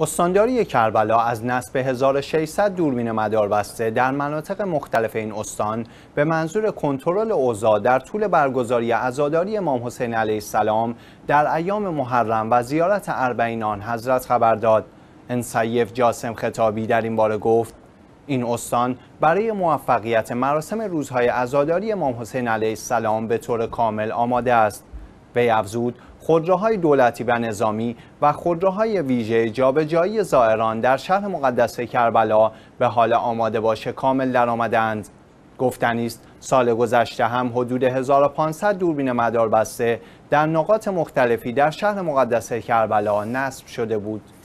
استانداری کربلا از نصب 1600 دوربین بسته در مناطق مختلف این استان به منظور کنترل اوضاع در طول برگزاری عزاداری امام حسین علیه السلام در ایام محرم و زیارت اربعین حضرت خبر داد انسیف جاسم خطابی در این باره گفت این استان برای موفقیت مراسم روزهای عزاداری امام حسین علیه السلام به طور کامل آماده است وی افزود خودروهای دولتی و نظامی و خودروهای ویژه جابجایی زائران در شهر مقدس کربلا به حال آماده باشه کامل آمدند. گفتنی است سال گذشته هم حدود 1500 دوربین بسته در نقاط مختلفی در شهر مقدس کربلا نصب شده بود